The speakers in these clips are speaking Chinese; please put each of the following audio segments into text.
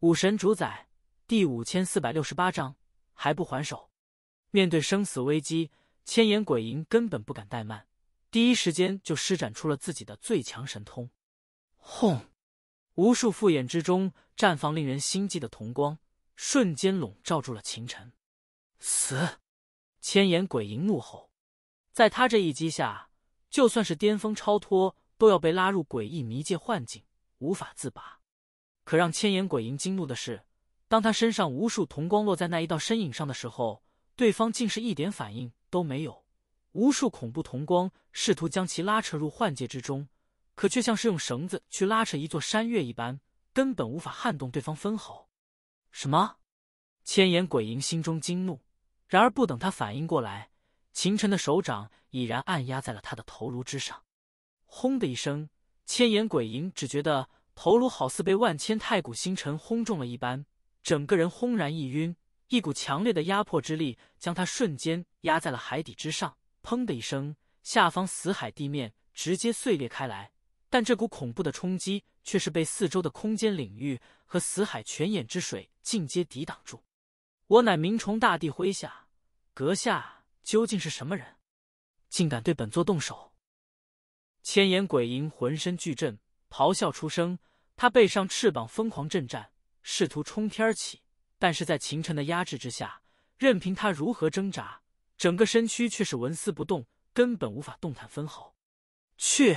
武神主宰第五千四百六十八章还不还手？面对生死危机，千眼鬼影根本不敢怠慢，第一时间就施展出了自己的最强神通。轰！无数复眼之中绽放令人心悸的瞳光，瞬间笼罩住了秦尘。死！千眼鬼影怒吼，在他这一击下，就算是巅峰超脱，都要被拉入诡异迷界幻境，无法自拔。可让千眼鬼影惊怒的是，当他身上无数瞳光落在那一道身影上的时候，对方竟是一点反应都没有。无数恐怖瞳光试图将其拉扯入幻界之中，可却像是用绳子去拉扯一座山岳一般，根本无法撼动对方分毫。什么？千眼鬼影心中惊怒，然而不等他反应过来，秦尘的手掌已然按压在了他的头颅之上。轰的一声，千眼鬼影只觉得。头颅好似被万千太古星辰轰中了一般，整个人轰然一晕，一股强烈的压迫之力将他瞬间压在了海底之上。砰的一声，下方死海地面直接碎裂开来，但这股恐怖的冲击却是被四周的空间领域和死海泉眼之水尽皆抵挡住。我乃冥虫大帝麾下，阁下究竟是什么人，竟敢对本座动手？千眼鬼吟浑身巨震，咆哮出声。他背上翅膀疯狂震颤，试图冲天起，但是在秦晨的压制之下，任凭他如何挣扎，整个身躯却是纹丝不动，根本无法动弹分毫。去！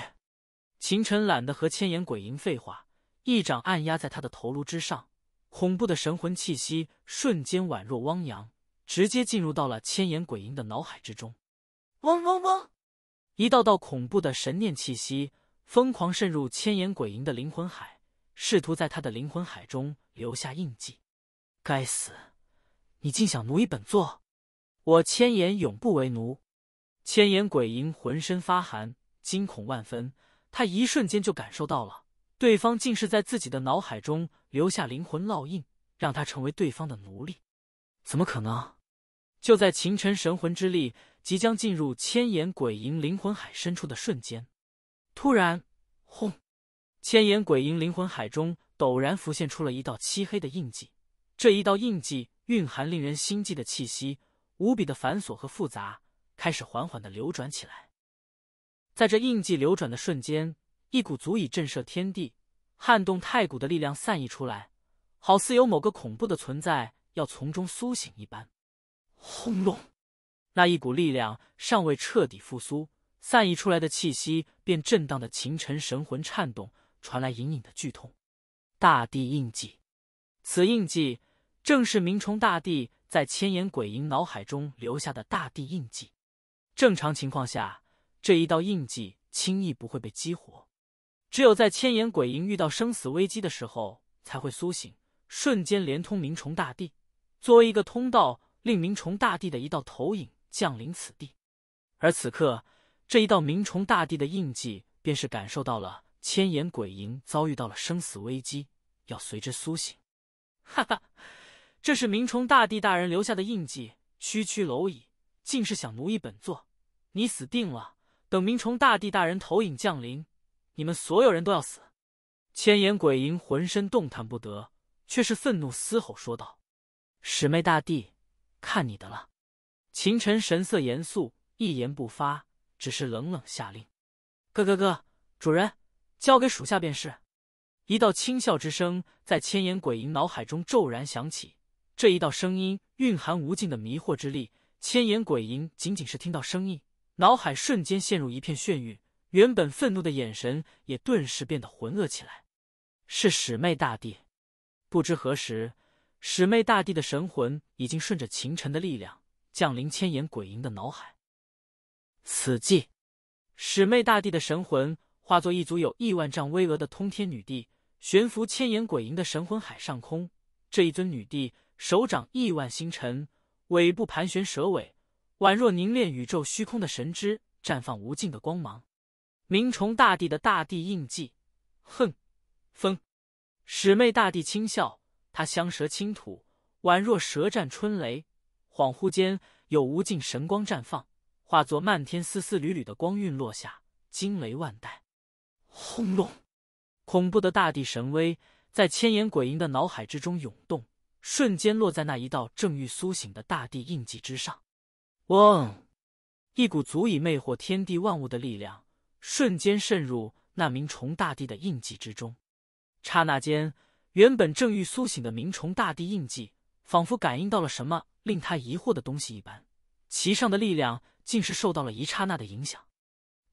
秦晨懒得和千眼鬼影废话，一掌按压在他的头颅之上，恐怖的神魂气息瞬间宛若汪洋，直接进入到了千眼鬼影的脑海之中。嗡嗡嗡！一道道恐怖的神念气息疯狂渗入千眼鬼影的灵魂海。试图在他的灵魂海中留下印记。该死！你竟想奴役本座！我千言永不为奴。千言鬼影浑身发寒，惊恐万分。他一瞬间就感受到了，对方竟是在自己的脑海中留下灵魂烙印，让他成为对方的奴隶。怎么可能？就在秦尘神魂之力即将进入千言鬼影灵魂海深处的瞬间，突然，轰！千眼鬼婴灵魂海中陡然浮现出了一道漆黑的印记，这一道印记蕴含令人心悸的气息，无比的繁琐和复杂，开始缓缓的流转起来。在这印记流转的瞬间，一股足以震慑天地、撼动太古的力量散溢出来，好似有某个恐怖的存在要从中苏醒一般。轰隆！那一股力量尚未彻底复苏，散溢出来的气息便震荡的秦尘神魂颤动。传来隐隐的剧痛，大地印记，此印记正是明虫大帝在千眼鬼影脑海中留下的大地印记。正常情况下，这一道印记轻易不会被激活，只有在千眼鬼影遇到生死危机的时候才会苏醒，瞬间连通明虫大帝，作为一个通道，令明虫大帝的一道投影降临此地。而此刻，这一道明虫大帝的印记便是感受到了。千眼鬼影遭遇到了生死危机，要随之苏醒。哈哈，这是明虫大帝大人留下的印记。区区蝼蚁，竟是想奴役本座？你死定了！等明虫大帝大人投影降临，你们所有人都要死！千眼鬼影浑身动弹不得，却是愤怒嘶吼说道：“师妹大帝，看你的了。”秦尘神色严肃，一言不发，只是冷冷下令：“哥哥哥，主人。”交给属下便是。一道轻笑之声在千眼鬼影脑海中骤然响起，这一道声音蕴含无尽的迷惑之力。千眼鬼影仅仅是听到声音，脑海瞬间陷入一片眩晕，原本愤怒的眼神也顿时变得浑噩起来。是始妹大帝。不知何时，始妹大帝的神魂已经顺着秦尘的力量降临千眼鬼影的脑海。此计，始妹大帝的神魂。化作一组有亿万丈巍峨的通天女帝，悬浮千岩鬼吟的神魂海上空。这一尊女帝，手掌亿万星辰，尾部盘旋蛇尾，宛若凝练宇宙虚空的神之，绽放无尽的光芒。鸣虫大帝的大地印记，哼，风，始妹大帝轻笑，他香舌轻吐，宛若舌战春雷。恍惚间，有无尽神光绽放，化作漫天丝丝缕缕的光晕落下，惊雷万代。轰隆！恐怖的大地神威在千眼鬼影的脑海之中涌动，瞬间落在那一道正欲苏醒的大地印记之上。嗡！一股足以魅惑天地万物的力量瞬间渗入那名虫大帝的印记之中。刹那间，原本正欲苏醒的名虫大帝印记，仿佛感应到了什么令他疑惑的东西一般，其上的力量竟是受到了一刹那的影响。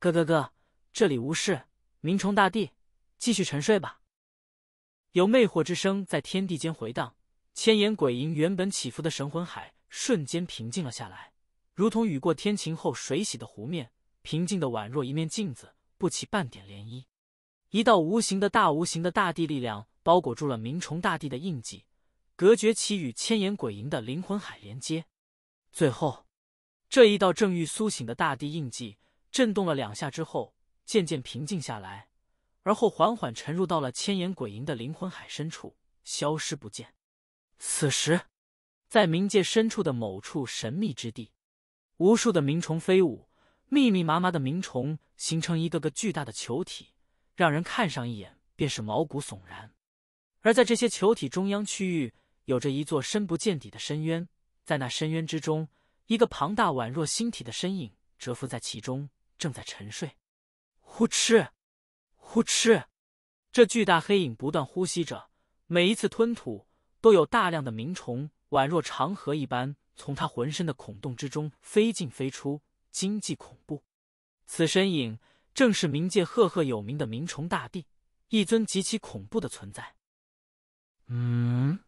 哥哥哥，这里无事。鸣虫大帝，继续沉睡吧。有魅惑之声在天地间回荡，千眼鬼吟原本起伏的神魂海瞬间平静了下来，如同雨过天晴后水洗的湖面，平静的宛若一面镜子，不起半点涟漪。一道无形的大无形的大地力量包裹住了鸣虫大地的印记，隔绝其与千眼鬼吟的灵魂海连接。最后，这一道正欲苏醒的大地印记震动了两下之后。渐渐平静下来，而后缓缓沉入到了千眼鬼影的灵魂海深处，消失不见。此时，在冥界深处的某处神秘之地，无数的冥虫飞舞，密密麻麻的冥虫形成一个个巨大的球体，让人看上一眼便是毛骨悚然。而在这些球体中央区域，有着一座深不见底的深渊，在那深渊之中，一个庞大宛若星体的身影蛰伏在其中，正在沉睡。呼哧，呼哧，这巨大黑影不断呼吸着，每一次吞吐都有大量的冥虫，宛若长河一般从他浑身的孔洞之中飞进飞出，惊悸恐怖。此身影正是冥界赫赫有名的冥虫大帝，一尊极其恐怖的存在。嗯，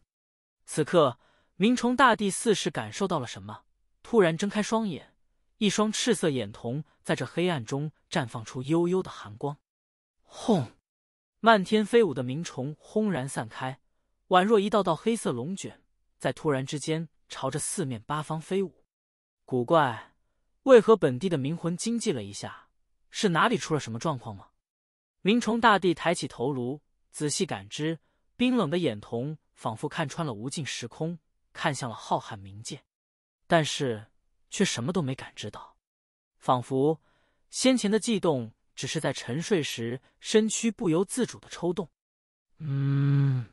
此刻冥虫大帝似是感受到了什么，突然睁开双眼。一双赤色眼瞳在这黑暗中绽放出幽幽的寒光，轰！漫天飞舞的鸣虫轰然散开，宛若一道道黑色龙卷，在突然之间朝着四面八方飞舞。古怪，为何本地的冥魂惊悸了一下？是哪里出了什么状况吗？鸣虫大帝抬起头颅，仔细感知，冰冷的眼瞳仿佛看穿了无尽时空，看向了浩瀚冥界。但是。却什么都没感知到，仿佛先前的悸动只是在沉睡时身躯不由自主的抽动。嗯，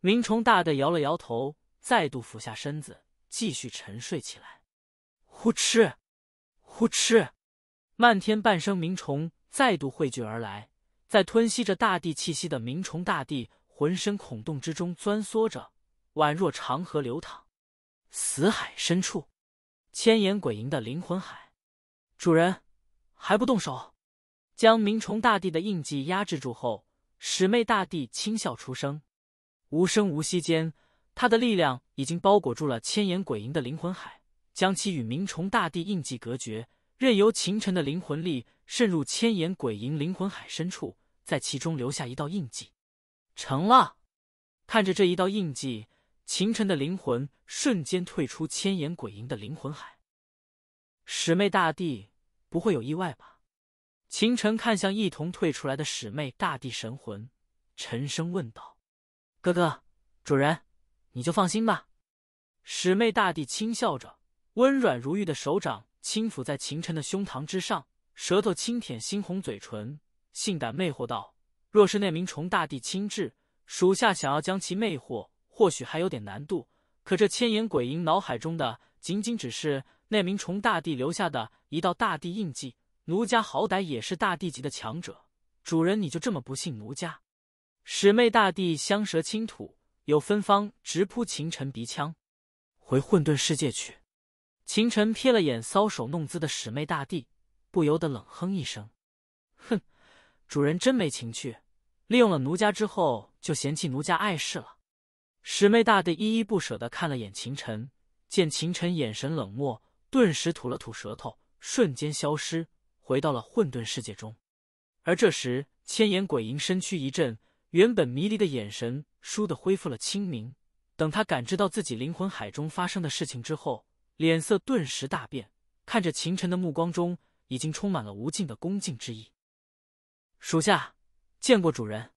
鸣虫大的摇了摇头，再度俯下身子，继续沉睡起来。呼哧，呼哧，漫天半生鸣虫再度汇聚而来，在吞吸着大地气息的鸣虫大地浑身孔洞之中钻缩着，宛若长河流淌。死海深处。千眼鬼营的灵魂海，主人，还不动手？将鸣虫大帝的印记压制住后，始妹大帝轻笑出声。无声无息间，他的力量已经包裹住了千眼鬼营的灵魂海，将其与鸣虫大帝印记隔绝，任由秦尘的灵魂力渗入千眼鬼营灵魂海深处，在其中留下一道印记。成了，看着这一道印记。秦尘的灵魂瞬间退出千眼鬼影的灵魂海，使妹大帝不会有意外吧？秦尘看向一同退出来的使妹大帝神魂，沉声问道：“哥哥，主人，你就放心吧。”使妹大帝轻笑着，温软如玉的手掌轻抚在秦尘的胸膛之上，舌头轻舔猩红嘴唇，性感魅惑道：“若是那名虫大帝亲至，属下想要将其魅惑。”或许还有点难度，可这千眼鬼婴脑海中的仅仅只是那名虫大帝留下的一道大帝印记。奴家好歹也是大帝级的强者，主人你就这么不信奴家？使妹大帝香舌倾吐，有芬芳直扑秦尘鼻腔。回混沌世界去。秦尘瞥了眼搔首弄姿的使妹大帝，不由得冷哼一声：“哼，主人真没情趣，利用了奴家之后就嫌弃奴家碍事了。”史妹大的依依不舍的看了眼秦晨，见秦晨眼神冷漠，顿时吐了吐舌头，瞬间消失，回到了混沌世界中。而这时，千眼鬼婴身躯一震，原本迷离的眼神倏地恢复了清明。等他感知到自己灵魂海中发生的事情之后，脸色顿时大变，看着秦晨的目光中已经充满了无尽的恭敬之意。属下见过主人，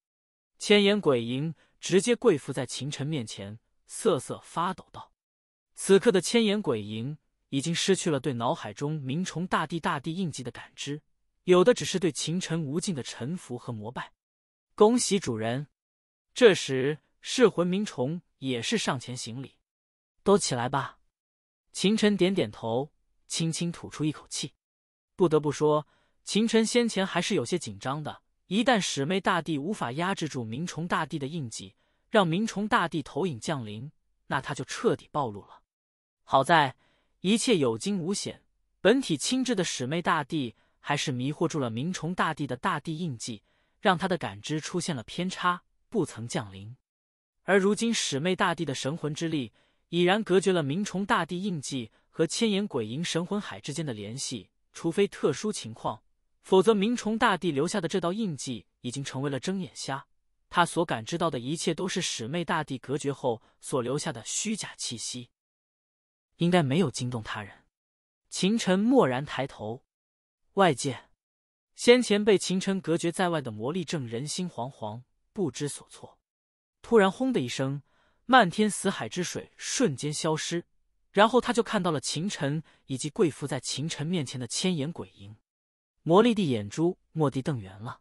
千眼鬼影。直接跪伏在秦尘面前，瑟瑟发抖道：“此刻的千眼鬼影已经失去了对脑海中鸣虫大地大地印记的感知，有的只是对秦尘无尽的臣服和膜拜。”“恭喜主人！”这时，噬魂冥虫也是上前行礼：“都起来吧。”秦尘点点头，轻轻吐出一口气。不得不说，秦尘先前还是有些紧张的。一旦始魅大帝无法压制住明虫大帝的印记，让明虫大帝投影降临，那他就彻底暴露了。好在一切有惊无险，本体亲质的始魅大帝还是迷惑住了明虫大帝的大地印记，让他的感知出现了偏差，不曾降临。而如今始魅大帝的神魂之力已然隔绝了明虫大帝印记和千眼鬼影神魂海之间的联系，除非特殊情况。否则，明崇大帝留下的这道印记已经成为了睁眼瞎，他所感知到的一切都是始魅大帝隔绝后所留下的虚假气息，应该没有惊动他人。秦尘蓦然抬头，外界，先前被秦尘隔绝在外的魔力正人心惶惶，不知所措。突然，轰的一声，漫天死海之水瞬间消失，然后他就看到了秦尘以及跪伏在秦尘面前的千眼鬼影。魔力的眼珠蓦地瞪圆了。